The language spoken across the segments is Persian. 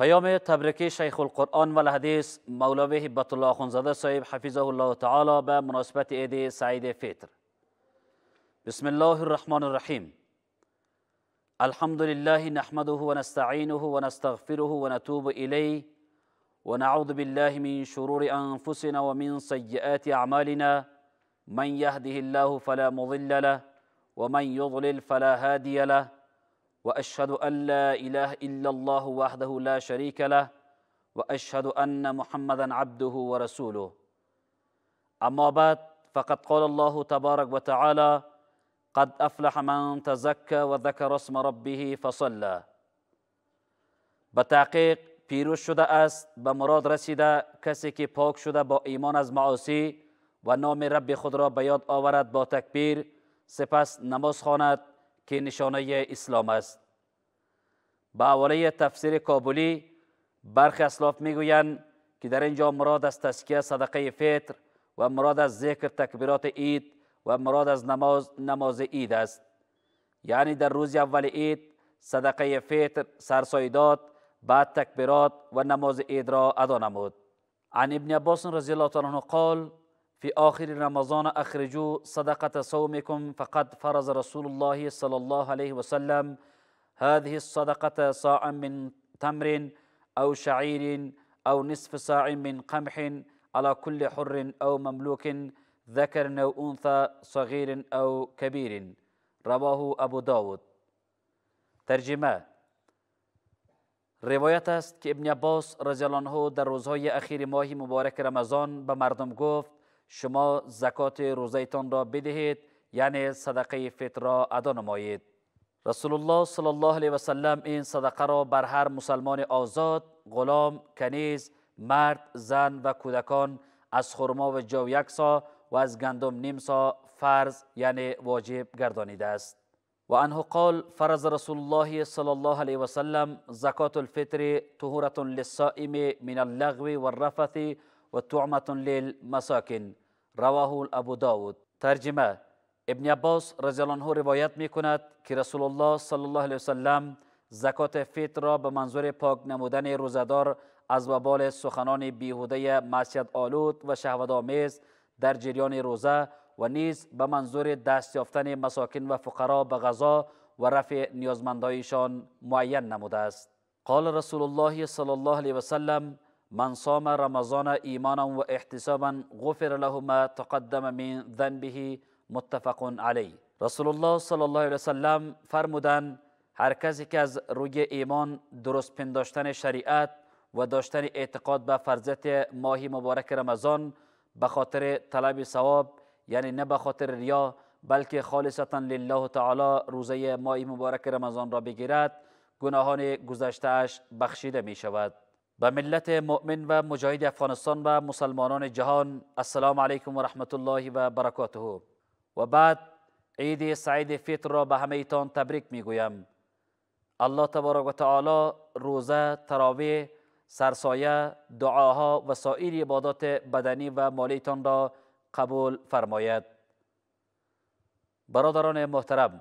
پیام تبرکی شیخ القرآن و الحدیث مولوی حبت الله خونزاده صاحب حفظه الله تعالی به مناسبت عید سعید فطر بسم الله الرحمن الرحیم الحمد لله نحمده ونستعینه ونستغفره ونتوب الیه ونعوذ بالله من شرور انفسنا ومن سیئات اعمالنا من يهده الله فلا مضل له ومن يضلل فلا هادي له واشهد ان لا اله الا الله وحده لا شريك له واشهد ان محمدا عبده ورسوله اما بعد فقد قال الله تبارك وتعالى قد افلح من تزكى وذكر اسم ربه فصلى بتحقيق تحقیق پیروز شده است به مراد رسیده کسی که پاک شده با ایمان از معاصی و نام رب خود را به یاد آورد با تکبیر سپس نماز خواند که نشانه اسلام است به حواله تفسیر کابلی برخی اسلاف میگویند که در اینجا مراد از تسکیه صدقه فطر و مراد از ذکر تکبیرات عید و مراد از نماز, نماز عید است یعنی در روز اول عید صدقه فطر سرسایداد بعد تکبیرات و نماز عید را ادا نمود عن ابن عباس رضی الله عنه قال في آخر رمضان أخرجوا صدقة صومكم فقد فرض رسول الله صلى الله عليه وسلم هذه الصدقة صاع من تمر أو شعير أو نصف صاع من قمح على كل حر أو مملوك ذكر أو أنثى صغير أو كبير رواه أبو داود ترجمه روایت است که ابن عباس رضی الله عنه در روزهای اخیر ماه مبارک رمضان به مردم گفت شما زکات روزیتان را بدهید یعنی صدقه فطر را ادا نمایید رسول الله صلی الله علیه و سلم این صدقه را بر هر مسلمان آزاد غلام کنیز مرد زن و کودکان از خرما و جو یک سا و از گندم نیمسا فرض یعنی واجب گردانیده است و انه قال فرض رسول الله صلی الله علیه و سلم زکات الفطر طهورة للصائم من اللغو والرفث و لیل مساکن رواه ابو داود ترجمه ابن عباس رضی الله عنه روایت می که رسول الله صلی الله علیه وسلم زکات فطر را به منظور پاک نمودن روزدار از وبال سخنان بیهوده معصیت آلود و شهوت آمیز در جریان روزه و نیز به منظور دست یافتن مساکن و فقرا به غذا و رفع نیازمندایشان معین نموده است قال رسول الله صلی الله علیه وسلم من صام رمضان ایمانا و احتسابا غفر له تقدم من ذنبه متفق علیه رسول الله صلی الله علیه وسلم فرمودن هر کسی که از روی ایمان درست پنداشتن شریعت و داشتن اعتقاد به فرضیت ماهی مبارک رمضان به خاطر طلب ثواب یعنی نه به خاطر ریا بلکه خالصتا لله تعالی روزه ماهی مبارک رمضان را بگیرد گناهان گذشتهاش بخشیده می شود به ملت مؤمن و مجاهد افغانستان و مسلمانان جهان السلام علیکم و رحمت الله و برکاته و بعد عید سعید فطر را به همه ایتان تبریک میگویم الله تبارک و تعالی روزه تراوی سرسایه دعاها و سایر عبادات بدنی و مالیتان را قبول فرماید برادران محترم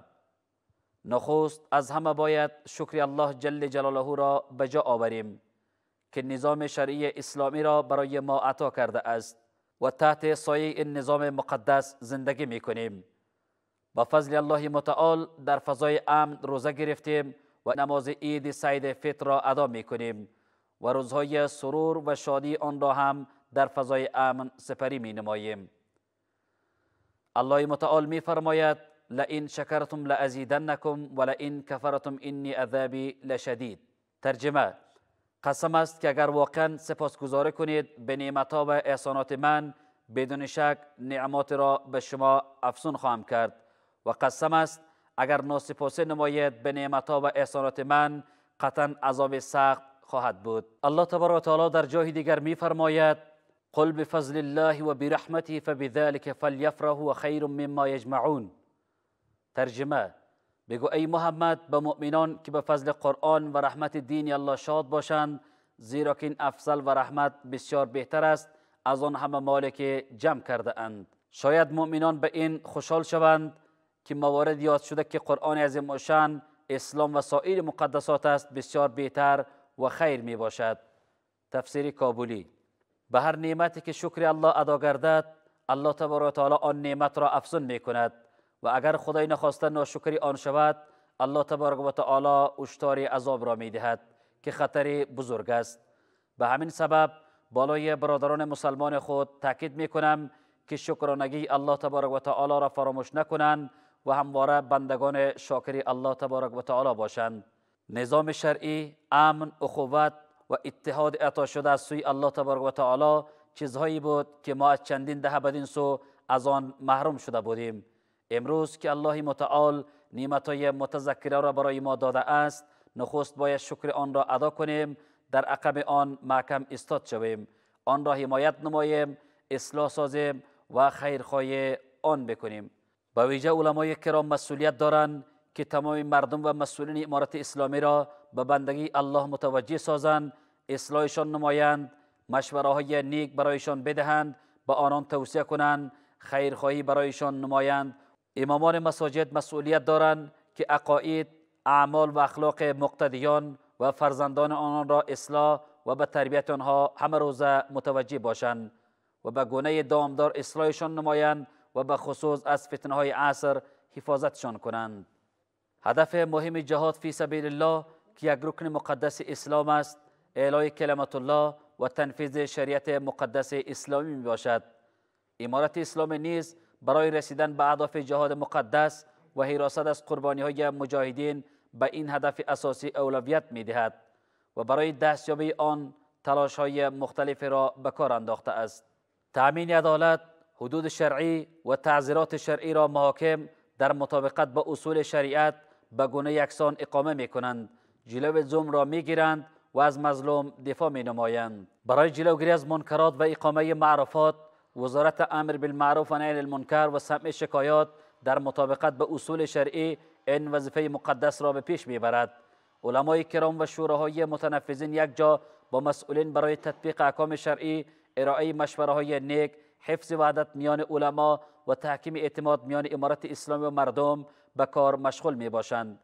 نخست از همه باید شکر الله جل جلاله را به جا آوریم که نظام شرعی اسلامی را برای ما عطا کرده است و تحت سایه این نظام مقدس زندگی می کنیم. با فضل الله متعال در فضای امن روزه گرفتیم و نماز عید سعید فطر را ادا می کنیم و روزهای سرور و شادی آن را هم در فضای امن سپری می نماییم. الله متعال می فرماید لئن شکرتم لازیدنکم ولئن کفرتم انی عذابی لشدید ترجمه قسم است که اگر واقعا گذاره کنید به نعمت ها و احسانات من بدون شک نعمات را به شما افسون خواهم کرد و قسم است اگر ناسپاسی نماید به نعمت ها و احسانات من قطعا عذاب سخت خواهد بود الله تبارک و تعالی در جای دیگر میفرماید قل بفضل الله و برحمته فبذلك فلیفرحوا خیر مما یجمعون ترجمه بگو ای محمد به مؤمنان که به فضل قرآن و رحمت دین الله شاد باشند زیرا که این افضل و رحمت بسیار بهتر است از آن همه مالی که جمع کرده اند شاید مؤمنان به این خوشحال شوند که موارد یاد شده که قرآن عظیم اوشن اسلام و سایر مقدسات است بسیار بهتر و خیر می باشد تفسیری کابولی به هر نعمتی که شکر الله ادا گردد الله تبارک و تعالی آن نعمت را افزون می کند و اگر خدای نخواسته ناشکری آن شود الله تبارک و تعالی اشتار عذاب را می دهد که خطری بزرگ است به همین سبب بالای برادران مسلمان خود تاکید می کنم که شکرانگی الله تبارک و تعالی را فراموش نکنند و همواره بندگان شاکر الله تبارک و تعالی باشند نظام شرعی امن اخوت و اتحاد اعطا شده از سوی الله تبارک و تعالی چیزهایی بود که ما از چندین دهه بدین سو از آن محروم شده بودیم امروز که الله متعال های متذکره را برای ما داده است نخست باید شکر آن را ادا کنیم در عقب آن محکم استاد شویم آن را حمایت نماییم اصلاح سازیم و خیرخواه آن بکنیم به ویژه علمای کرام مسئولیت دارند که تمام مردم و مسئولین امارت اسلامی را به بندگی الله متوجه سازند اصلاحشان نمایند مشوره های نیک برایشان بدهند به آنان توصیه کنند خیرخواهی برایشان نمایند امامان مساجد مسئولیت دارند که عقاید، اعمال و اخلاق مقتدیان و فرزندان آنان را اصلاح و به تربیت آنها همه روزه متوجه باشند و به گونه دامدار اصلاحشان نمایند و به خصوص از فتنه های عصر حفاظتشان کنند. هدف مهم جهاد فی سبیل الله که یک رکن مقدس اسلام است اعلای کلمت الله و تنفیذ شریعت مقدس اسلامی می باشد. امارت اسلام نیز برای رسیدن به اهداف جهاد مقدس و حراست از قربانی های مجاهدین به این هدف اساسی اولویت می دهد و برای دستیابی آن تلاش های مختلف را به کار انداخته است. تأمین عدالت، حدود شرعی و تعذیرات شرعی را محاکم در مطابقت با اصول شریعت به گونه یکسان اقامه می کنند. جلو زوم را می گیرند و از مظلوم دفاع می نمایند. برای جلوگیری از منکرات و اقامه معرفات وزارت امر بالمعروف و نهی المنکر و سمع شکایات در مطابقت به اصول شرعی این وظیفه مقدس را به پیش میبرد علمای کرام و شوراهای متنفذین یک جا با مسئولین برای تطبیق احکام شرعی ارائه مشوره های نیک حفظ وعدت میان علما و تحکیم اعتماد میان امارت اسلامی و مردم به کار مشغول می باشند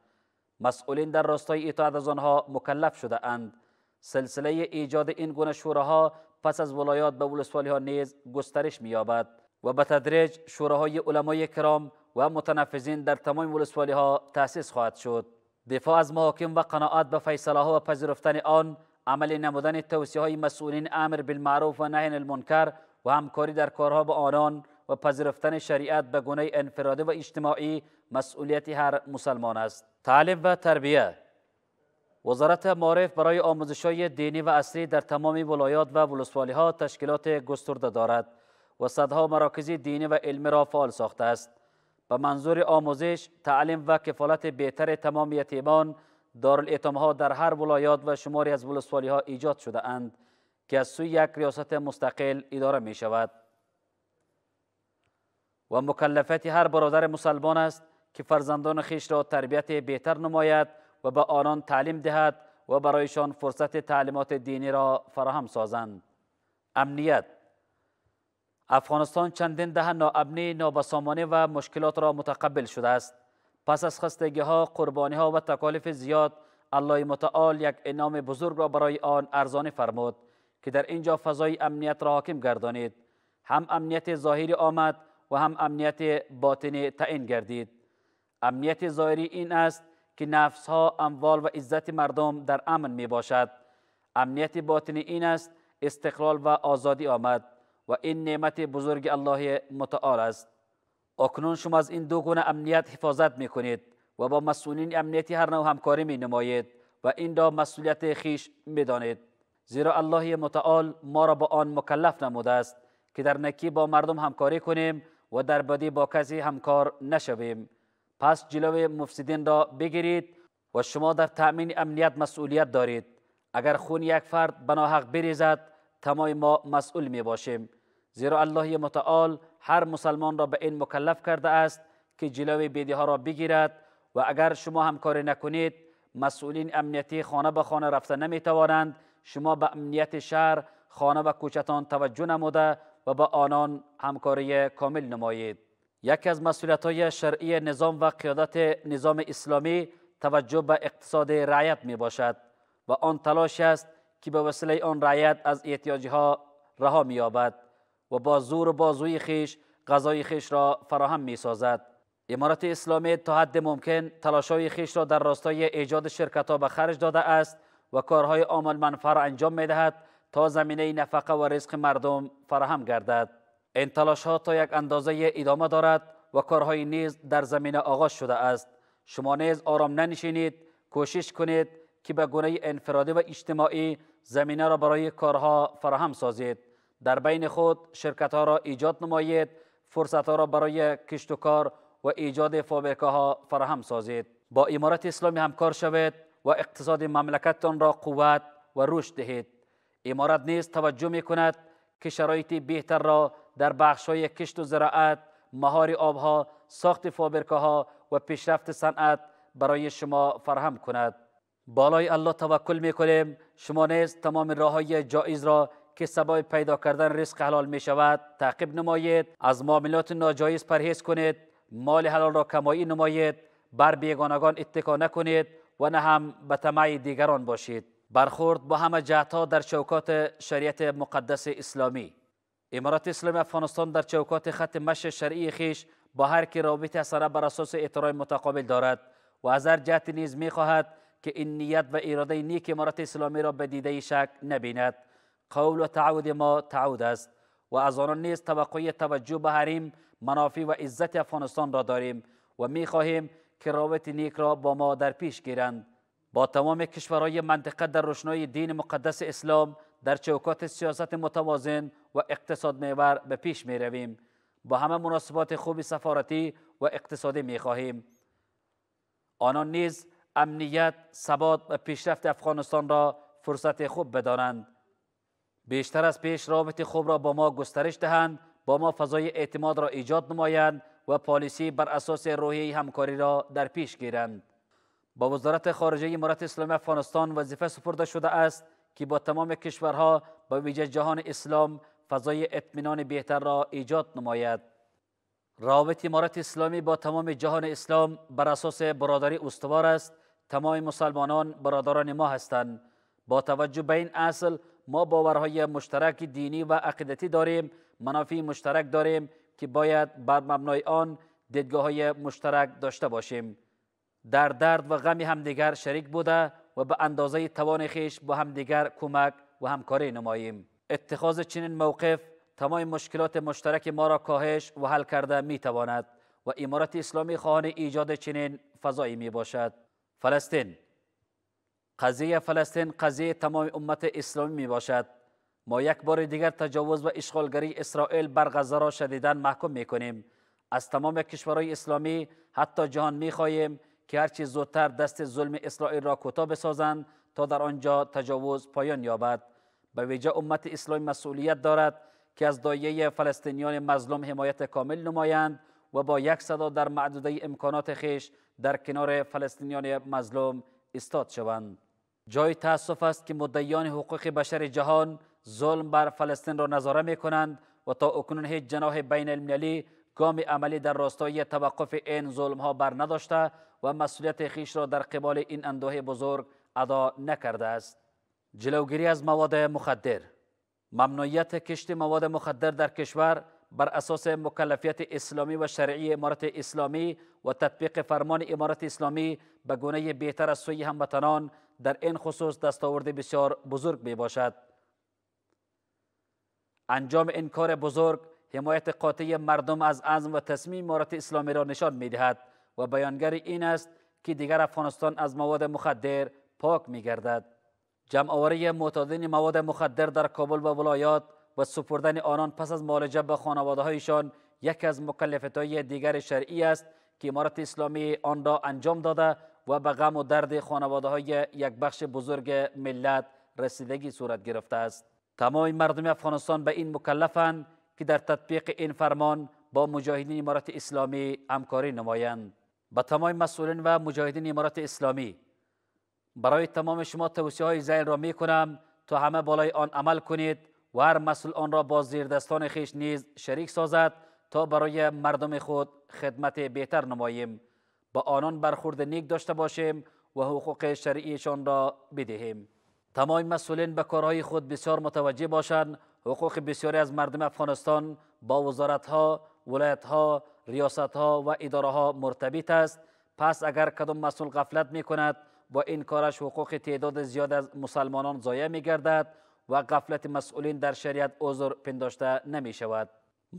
مسئولین در راستای اطاعت از آنها مکلف شده اند سلسله ایجاد این گونه شوراها پس از ولایات به ولسوالی ها نیز گسترش مییابد و به تدریج شوراهای علمای کرام و متنفذین در تمام ولسوالی ها تأسیس خواهد شد دفاع از محاکم و قناعت به فیصله ها و پذیرفتن آن عمل نمودن توصیه های مسئولین امر بالمعروف و نهی المنکر و همکاری در کارها به آنان و پذیرفتن شریعت به گونه انفرادی و اجتماعی مسئولیت هر مسلمان است تعلیم و تربیه وزارت معارف برای آموزش های دینی و اصلی در تمام ولایات و ولسوالی ها تشکیلات گسترده دارد و صدها مراکز دینی و علمی را فعال ساخته است. به منظور آموزش، تعلیم و کفالت بهتر تمام یتیمان دارالایتام ها در هر ولایات و شماری از ولسوالی ها ایجاد شده اند که از سوی یک ریاست مستقل اداره می شود. و مکلفت هر برادر مسلمان است که فرزندان خیش را تربیت بهتر نماید و به آنان تعلیم دهد و برایشان فرصت تعلیمات دینی را فراهم سازند امنیت افغانستان چندین دهه ناامنی نابسامانی و مشکلات را متقبل شده است پس از خستگی ها قربانی ها و تکالیف زیاد الله متعال یک انعام بزرگ را برای آن ارزانی فرمود که در اینجا فضای امنیت را حاکم گردانید هم امنیت ظاهری آمد و هم امنیت باطنی تعیین گردید امنیت ظاهری این است که نفس ها اموال و عزت مردم در امن می باشد امنیت باطنی این است استقلال و آزادی آمد و این نعمت بزرگ الله متعال است اکنون شما از این دو گونه امنیت حفاظت می کنید و با مسئولین امنیتی هر نوع همکاری می نمایید و این را مسئولیت خیش می دانید زیرا الله متعال ما را با آن مکلف نموده است که در نکی با مردم همکاری کنیم و در بدی با کسی همکار نشویم پس جلوی مفسدین را بگیرید و شما در تأمین امنیت مسئولیت دارید اگر خون یک فرد بناحق بریزد تمام ما مسئول می باشیم زیرا الله متعال هر مسلمان را به این مکلف کرده است که جلوی بدی ها را بگیرد و اگر شما همکاری نکنید مسئولین امنیتی خانه به خانه رفته نمی توانند شما به امنیت شهر خانه و کوچتان توجه نموده و به آنان همکاری کامل نمایید یکی از مسئولیت های شرعی نظام و قیادت نظام اسلامی توجه به اقتصاد رعیت می باشد و آن تلاش است که به وسیله آن رعیت از احتیاجی ها رها می یابد و با زور و بازوی خیش غذای خیش را فراهم می سازد. امارت اسلامی تا حد ممکن های خیش را در راستای ایجاد شرکت ها به خرج داده است و کارهای عامل منفر انجام می دهد تا زمینه نفقه و رزق مردم فراهم گردد. این تلاش ها تا یک اندازه ادامه دارد و کارهای نیز در زمینه آغاز شده است شما نیز آرام ننشینید کوشش کنید که به گونه انفرادی و اجتماعی زمینه را برای کارها فراهم سازید در بین خود شرکت ها را ایجاد نمایید فرصت ها را برای کشت و کار و ایجاد فابرکه ها فراهم سازید با امارت اسلامی همکار شوید و اقتصاد مملکتان را قوت و رشد دهید امارت نیز توجه می کند که شرایط بهتر را در بخش های کشت و زراعت، مهار آبها، ساخت فابرکه ها و پیشرفت صنعت برای شما فراهم کند. بالای الله توکل می کنیم شما نیز تمام راه های جایز را که سبب پیدا کردن رزق حلال می شود تعقیب نمایید از معاملات ناجایز پرهیز کنید مال حلال را کمایی نمایید بر بیگانگان اتکا نکنید و نه هم به طمع دیگران باشید برخورد با همه ها در چوکات شریعت مقدس اسلامی امارات اسلامی افغانستان در چوکات خط مش شرعی خیش با هر کی رابطه سره بر اساس اعترای متقابل دارد و از هر جهت نیز میخواهد که این نیت و اراده نیک امارات اسلامی را به دیده شک نبیند قول و تعود ما تعود است و از آن نیز توقع توجه به حریم منافع و عزت افغانستان را داریم و خواهیم که رابط نیک را با ما در پیش گیرند با تمام کشورهای منطقه در روشنای دین مقدس اسلام در چوکات سیاست متوازن و اقتصاد میور به پیش می رویم. با همه مناسبات خوب سفارتی و اقتصادی می خواهیم. آنان نیز امنیت، ثبات و پیشرفت افغانستان را فرصت خوب بدانند. بیشتر از پیش رابط خوب را با ما گسترش دهند، با ما فضای اعتماد را ایجاد نمایند و پالیسی بر اساس روحی همکاری را در پیش گیرند. با وزارت خارجه امارت اسلامی افغانستان وظیفه سپرده شده است که با تمام کشورها با ویژه جهان اسلام فضای اطمینان بهتر را ایجاد نماید روابط امارت اسلامی با تمام جهان اسلام بر اساس برادری استوار است تمام مسلمانان برادران ما هستند با توجه به این اصل ما باورهای مشترک دینی و عقیدتی داریم منافع مشترک داریم که باید بر مبنای آن دیدگاه های مشترک داشته باشیم در درد و غم همدیگر شریک بوده و به اندازه توان خیش با دیگر کمک و همکاری نماییم اتخاذ چنین موقف تمام مشکلات مشترک ما را کاهش و حل کرده میتواند و امارت اسلامی خواهان ایجاد چنین فضایی می باشد فلسطین قضیه فلسطین قضیه تمام امت اسلامی می باشد ما یک بار دیگر تجاوز و اشغالگری اسرائیل بر غزه را شدیدن محکوم می کنیم از تمام کشورهای اسلامی حتی جهان می خواهیم که هرچی زودتر دست ظلم اسرائیل را کوتاه بسازند تا در آنجا تجاوز پایان یابد به ویژه امت اسلامی مسئولیت دارد که از دایه فلسطینیان مظلوم حمایت کامل نمایند و با یک صدا در معدوده امکانات خیش در کنار فلسطینیان مظلوم استاد شوند جای تاسف است که مدعیان حقوق بشر جهان ظلم بر فلسطین را نظاره می و تا اکنون هیچ جناح بین المللی گام عملی در راستای توقف این ظلم ها بر نداشته و مسئولیت خیش را در قبال این اندوه بزرگ ادا نکرده است جلوگیری از مواد مخدر ممنوعیت کشت مواد مخدر در کشور بر اساس مکلفیت اسلامی و شرعی امارت اسلامی و تطبیق فرمان امارت اسلامی به گونه بهتر از سوی هموطنان در این خصوص دستاورد بسیار بزرگ می باشد. انجام این کار بزرگ حمایت قاطع مردم از عزم و تصمیم امارت اسلامی را نشان میدهد و بیانگر این است که دیگر افغانستان از مواد مخدر پاک میگردد آوری معتادین مواد مخدر در کابل و ولایات و سپردن آنان پس از معالجه به خانواده هایشان یکی از مکلفت های دیگر شرعی است که امارت اسلامی آن را انجام داده و به غم و درد خانواده های یک بخش بزرگ ملت رسیدگی صورت گرفته است تمام مردم افغانستان به این مکلفند که در تطبیق این فرمان با مجاهدین امارات اسلامی همکاری نمایند با تمام مسئولین و مجاهدین امارات اسلامی برای تمام شما توصیه های زیل را می کنم تا همه بالای آن عمل کنید و هر مسئول آن را با دستان خیش نیز شریک سازد تا برای مردم خود خدمت بهتر نماییم با آنان برخورد نیک داشته باشیم و حقوق شرعیشان را بدهیم تمام مسئولین به کارهای خود بسیار متوجه باشند حقوق بسیاری از مردم افغانستان با وزارت ها، ولایت ها، ریاست ها و اداره ها مرتبط است پس اگر کدام مسئول غفلت می کند با این کارش حقوق تعداد زیاد از مسلمانان ضایع می گردد و غفلت مسئولین در شریعت عذر پنداشته نمی شود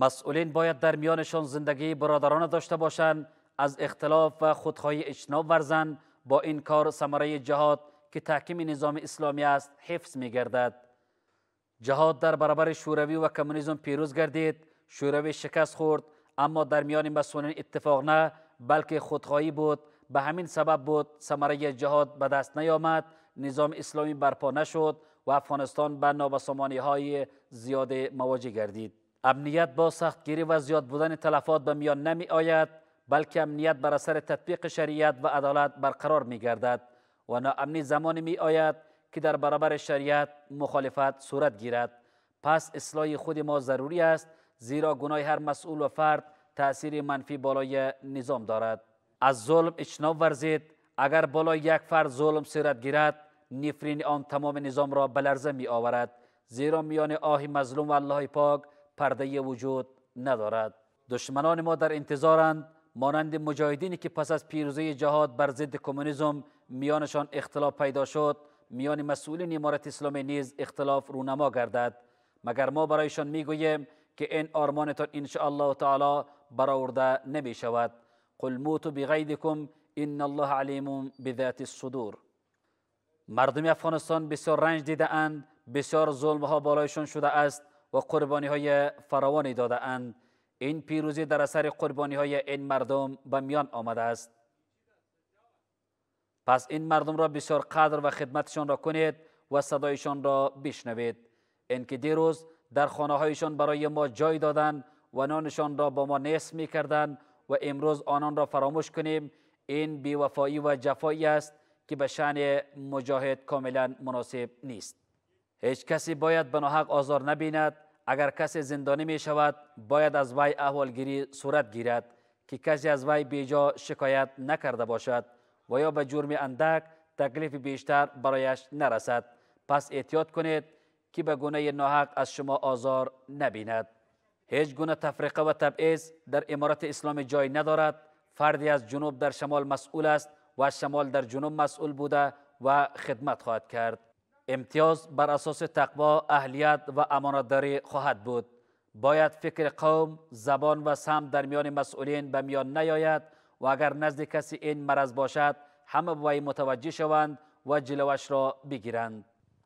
مسئولین باید در میانشان زندگی برادران داشته باشند از اختلاف و خودخواهی اجتناب ورزند با این کار ثمره جهاد که تحکیم نظام اسلامی است حفظ می گردد جهاد در برابر شوروی و کمونیسم پیروز گردید شوروی شکست خورد اما در میان مسئولین اتفاق نه بلکه خودخواهی بود به همین سبب بود ثمره جهاد به دست نیامد نظام اسلامی برپا نشد و افغانستان به نابسامانی های زیاد مواجه گردید امنیت با سختگیری و زیاد بودن تلفات به میان نمی آید بلکه امنیت بر اثر تطبیق شریعت و عدالت برقرار می گردد و ناامنی زمانی می آید که در برابر شریعت مخالفت صورت گیرد پس اصلاح خود ما ضروری است زیرا گناه هر مسئول و فرد تأثیر منفی بالای نظام دارد از ظلم اجتناب ورزید اگر بالای یک فرد ظلم صورت گیرد نفرین آن تمام نظام را بلرزه می آورد زیرا میان آه مظلوم و الله پاک پرده وجود ندارد دشمنان ما در انتظارند مانند مجاهدینی که پس از پیروزی جهاد بر ضد کمونیسم میانشان اختلاف پیدا شد میان مسئولین امارت اسلامی نیز اختلاف رونما گردد مگر ما برایشان میگوییم که این آرمانتان ان الله تعالی برآورده نمی شود قل موتو بغیدکم ان الله علیم بذات الصدور مردم افغانستان بسیار رنج دیده اند بسیار ظلم ها بالایشان شده است و قربانی های فراوانی داده اند این پیروزی در اثر قربانی های این مردم به میان آمده است پس این مردم را بسیار قدر و خدمتشان را کنید و صدایشان را بشنوید اینکه دیروز در خانه هایشان برای ما جای دادن و نانشان را با ما نصف می کردن و امروز آنان را فراموش کنیم این بیوفایی و جفایی است که به شان مجاهد کاملا مناسب نیست هیچ کسی باید به ناحق آزار نبیند اگر کسی زندانی می شود باید از وی احوالگیری صورت گیرد که کسی از وی بیجا شکایت نکرده باشد و یا به جرم اندک تکلیف بیشتر برایش نرسد پس احتیاط کنید که به گونه ناحق از شما آزار نبیند هیچ گونه تفرقه و تبعیض در امارت اسلامی جای ندارد فردی از جنوب در شمال مسئول است و شمال در جنوب مسئول بوده و خدمت خواهد کرد امتیاز بر اساس تقوا اهلیت و امانتداری خواهد بود باید فکر قوم زبان و سم در میان مسئولین به میان نیاید و اگر نزد کسی این مرض باشد همه به متوجه شوند و جلوش را بگیرند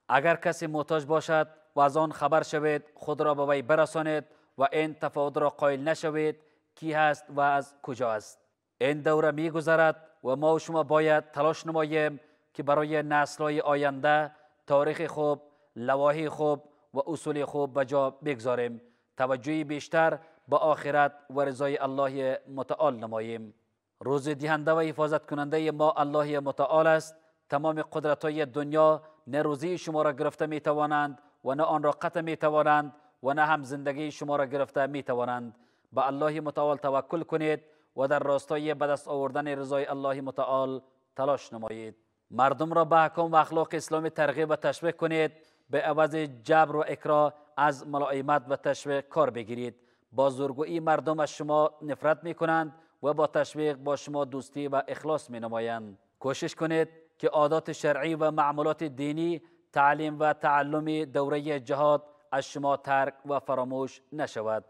اگر کسی محتاج باشد و از آن خبر شوید خود را به وی برسانید و این تفاوت را قائل نشوید کی هست و از کجا است این دوره میگذرد و ما و شما باید تلاش نماییم که برای نسلهای آینده تاریخ خوب لواحی خوب و اصول خوب به جا بگذاریم توجهی بیشتر به آخرت و رضای الله متعال نماییم روز دهنده و حفاظت کننده ما الله متعال است تمام قدرت های دنیا نه روزی شما را گرفته می توانند و نه آن را قطع می توانند و نه هم زندگی شما را گرفته می توانند به الله متعال توکل کنید و در راستای به دست آوردن رضای الله متعال تلاش نمایید مردم را به حکم و اخلاق اسلامی ترغیب و تشویق کنید به عوض جبر و اکراه از ملائمت و تشویق کار بگیرید با زورگویی مردم از شما نفرت می کنند و با تشویق با شما دوستی و اخلاص می نمایند کوشش کنید که عادات شرعی و معمولات دینی تعلیم و تعلم دوره جهاد از شما ترک و فراموش نشود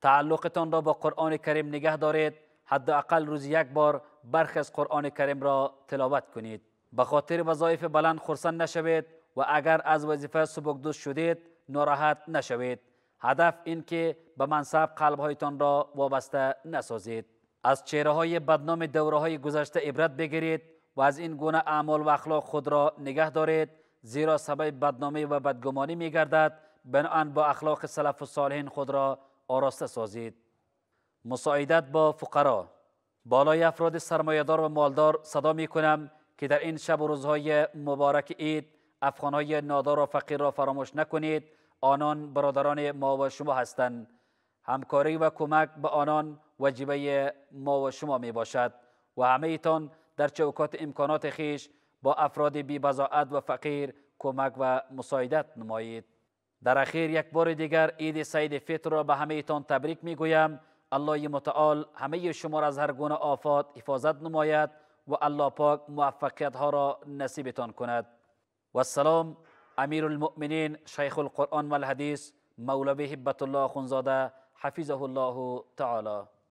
تعلقتان را با قرآن کریم نگه دارید حداقل روز یک بار برخی از قرآن کریم را تلاوت کنید به خاطر وظایف بلند خرسند نشوید و اگر از وظیفه سبک دوست شدید ناراحت نشوید هدف این که به منصب قلبهایتان را وابسته نسازید از چهره های بدنام دوره های گذشته عبرت بگیرید و از این گونه اعمال و اخلاق خود را نگه دارید زیرا سبب بدنامی و بدگمانی می گردد بنان با اخلاق سلف و صالحین خود را آراسته سازید مساعدت با فقرا بالای افراد سرمایهدار و مالدار صدا می کنم که در این شب و روزهای مبارک اید افغانهای نادار و فقیر را فراموش نکنید آنان برادران ما و شما هستند همکاری و کمک به آنان وجبه ما و شما می باشد و همه ایتان در چوکات امکانات خیش با افراد بی و فقیر کمک و مساعدت نمایید در اخیر یک بار دیگر عید سعید فطر را به همه ایتان تبریک می گویم الله متعال همه شما را از هر گونه آفات حفاظت نماید و الله پاک موفقیت ها را نصیبتان کند و السلام امیر المؤمنین شیخ القرآن و الحدیث مولوی حبت الله خونزاده حفظه الله تعالی